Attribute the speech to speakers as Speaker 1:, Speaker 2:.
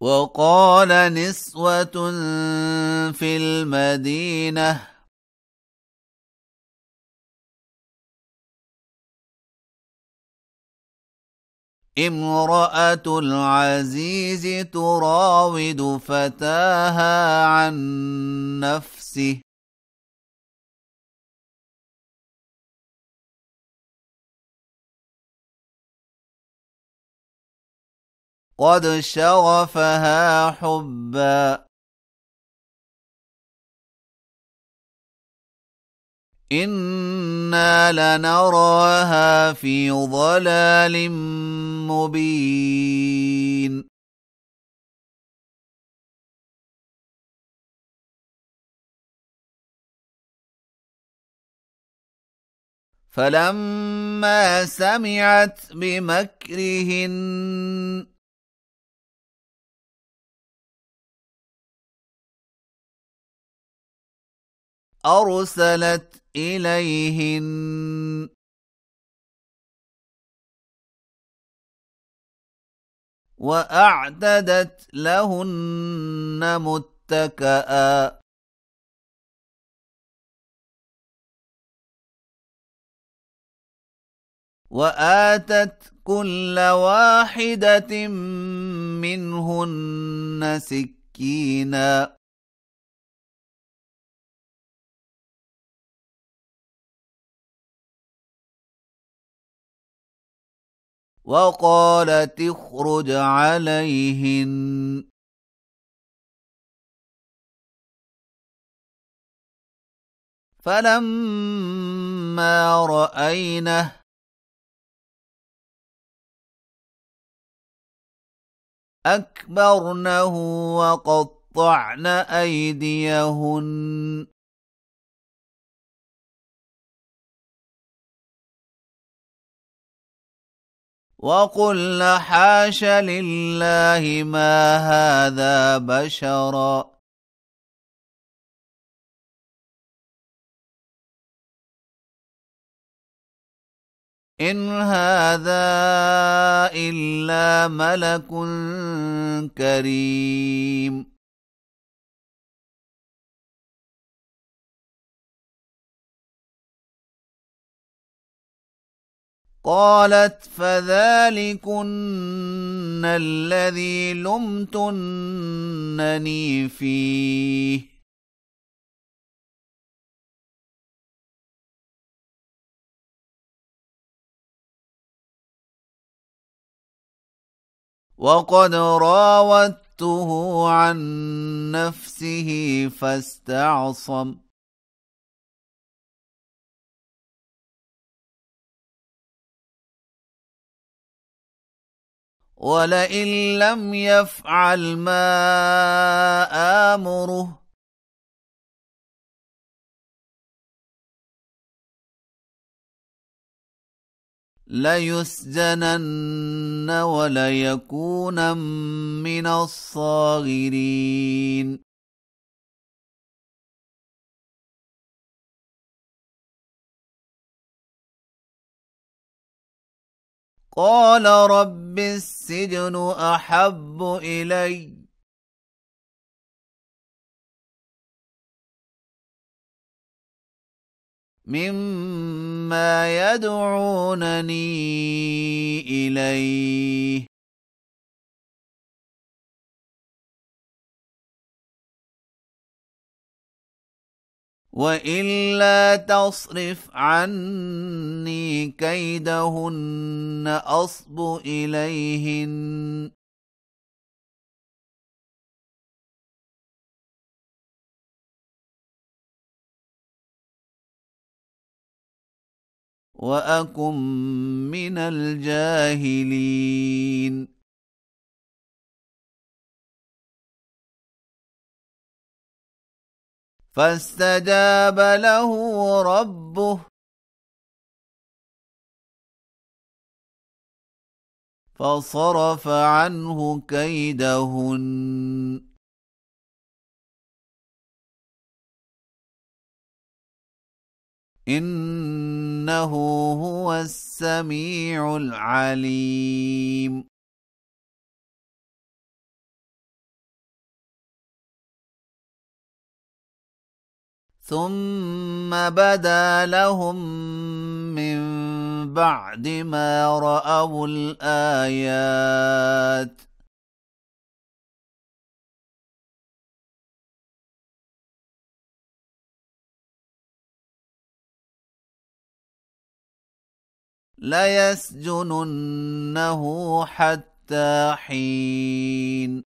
Speaker 1: وقال نسوة في المدينة امرأة العزيز تراود فتاها عن نفسه قد شغفها حبا انا لنراها في ضلال مبين فلما سمعت بمكرهن أرسلت إليهن وأعددت لهن متكأ وآتت كل واحدة منهن سكيناً وقالت اخرج عليهن فلما رأينه أكبرنه وقطعن أيديهن وقلنا حاش لله ما هذا بشرا إن هذا إلا ملك كريم قالت
Speaker 2: فذلكن الذي لمتنني
Speaker 1: فيه وقد راودته عن نفسه فاستعصم ولئن لم يفعل ما آمره ليسجنن وليكون من الصاغرين قال رب السجن أحب إليّ مما يدعونني إليه والا تصرف
Speaker 2: عني كيدهن اصب
Speaker 1: اليهن واكن من الجاهلين فاستجاب له ربه فصرف عنه كيدهن انه هو السميع العليم ثم بدا
Speaker 2: لهم من بعد ما راوا
Speaker 1: الايات ليسجننه حتى حين